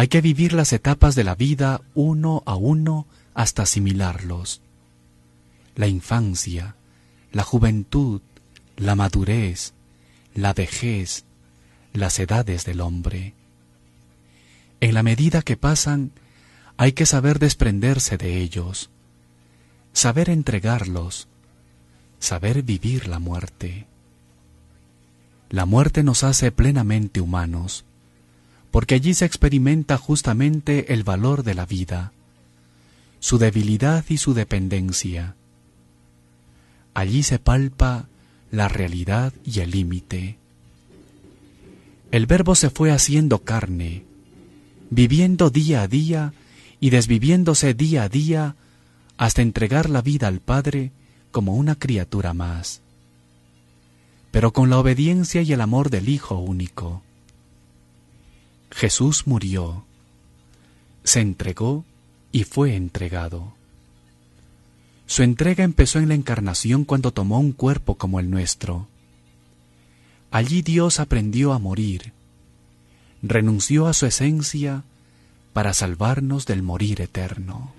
Hay que vivir las etapas de la vida uno a uno hasta asimilarlos. La infancia, la juventud, la madurez, la vejez, las edades del hombre. En la medida que pasan, hay que saber desprenderse de ellos, saber entregarlos, saber vivir la muerte. La muerte nos hace plenamente humanos, porque allí se experimenta justamente el valor de la vida, su debilidad y su dependencia. Allí se palpa la realidad y el límite. El verbo se fue haciendo carne, viviendo día a día y desviviéndose día a día hasta entregar la vida al Padre como una criatura más, pero con la obediencia y el amor del Hijo único. Jesús murió, se entregó y fue entregado. Su entrega empezó en la encarnación cuando tomó un cuerpo como el nuestro. Allí Dios aprendió a morir, renunció a su esencia para salvarnos del morir eterno.